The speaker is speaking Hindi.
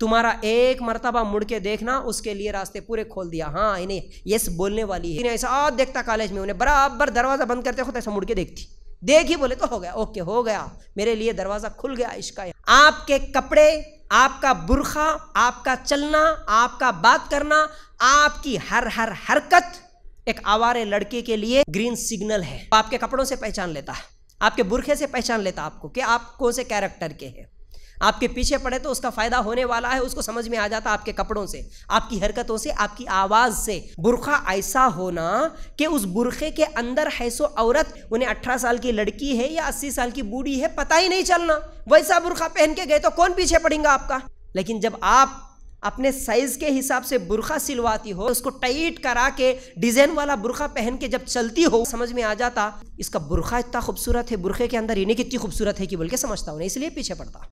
तुम्हारा एक मरतबा मुड़ के देखना उसके लिए रास्ते पूरे खोल दिया हाँ इन्हें यस बोलने वाली है ऐसा और देखता कॉलेज में उन्हें बराबर दरवाज़ा बंद करते खुद ऐसा मुड़ के देखती देख ही बोले तो हो गया ओके हो गया मेरे लिए दरवाज़ा खुल गया इसका आपके कपड़े आपका बुरखा आपका चलना आपका बात करना आपकी हर हर हरकत एक आवारे लड़के के लिए ग्रीन सिग्नल है आपके कपड़ों से पहचान लेता है आपके बुरखे से पहचान लेता आपको कि आप कौन से कैरेक्टर के हैं आपके पीछे पड़े तो उसका फायदा होने वाला है उसको समझ में आ जाता आपके कपड़ों से आपकी हरकतों से आपकी आवाज से बुरखा ऐसा होना कि उस बुरखे के अंदर हैसो औरत उन्हें अठारह साल की लड़की है या अस्सी साल की बूढ़ी है पता ही नहीं चलना वैसा बुरखा पहन के गए तो कौन पीछे पड़ेगा आपका लेकिन जब आप अपने साइज के हिसाब से बुरखा सिलवाती हो उसको टाइट करा के डिजाइन वाला बुरखा पहन के जब चलती हो समझ में आ जाता इसका बुरखा इतना खूबसूरत है बुरखे के अंदर इन्हें कितनी खूबसूरत है कि बोल के समझता हूँ इसलिए पीछे पड़ता